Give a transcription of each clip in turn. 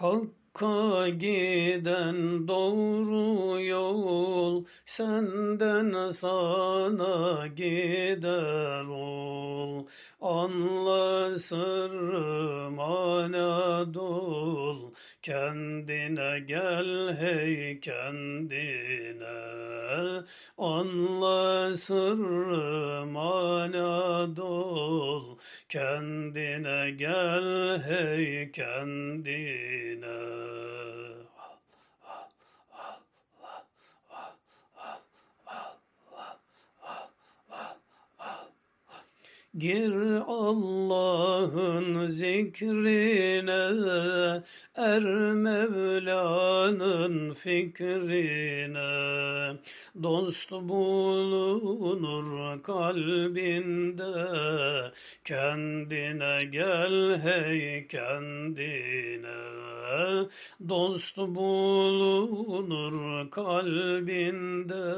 Hakka giden doğru yol senden sana gider ol anla sırrı manadul kendine gel hey kendine anla sırrı manadul kendine gel hey kendine Gir Allah'ın zikrine, er Mevla'nın fikrine. Dost bulunur kalbinde, kendine gel hey kendine. Dost bulunur kalbinde,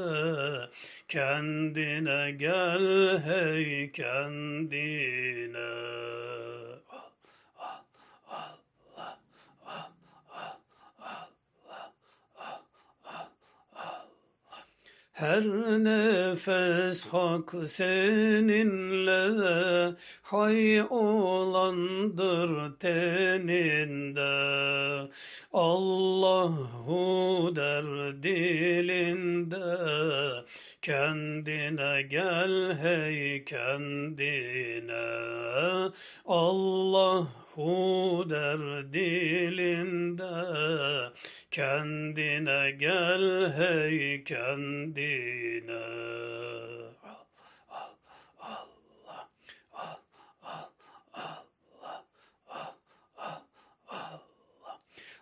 kendine gel hey kendine kendine. Her nefes hak seninle, hay olandır teninde. Allahu der dilinde, Kendine gel hey kendine Allahu der dilinde Kendine gel hey kendine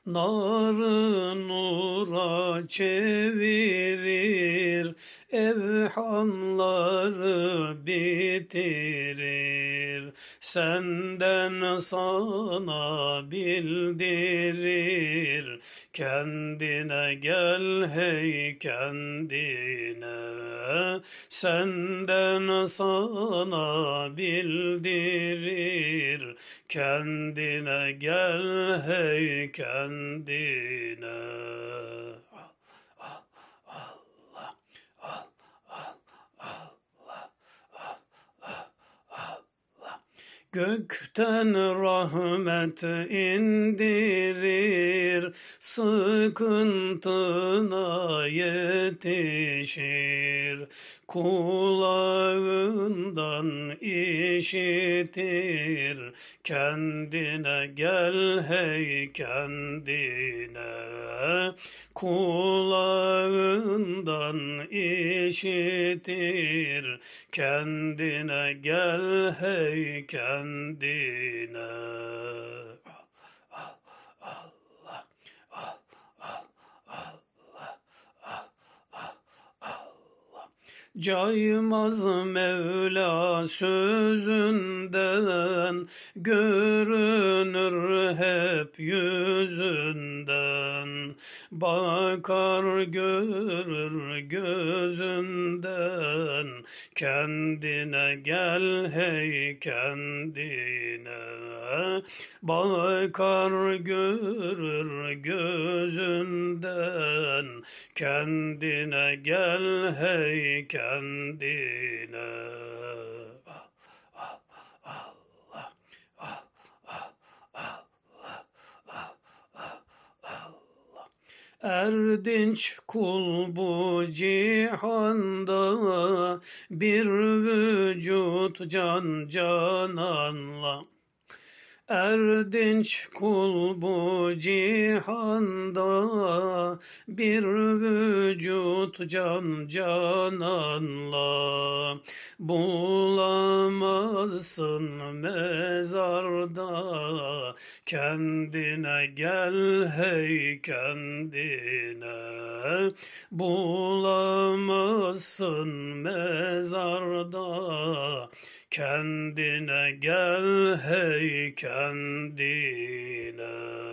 Narı nura çevir evhamları bitirir Senden sana bildirir Kendine gel hey kendine Senden sana bildirir Kendine gel hey kendine Gökten rahmet indirir, sıkıntına yetişir. Kula işitir kendine gel hey kendine kulağından işitir kendine gel hey kendine Caymaz Mevla sözünden, görünür hep yüzünden. Bakar görür gözünden Kendine gel hey kendine Bakar görür gözünden Kendine gel hey kendine Erdinç kul bu cihanda bir vücut can cananla. Erdinç kul bu cihanda bir vücut can cananla bulamazsın mezarda kendine gel hey kendine bulamazsın mezarda kendine gel hey kendine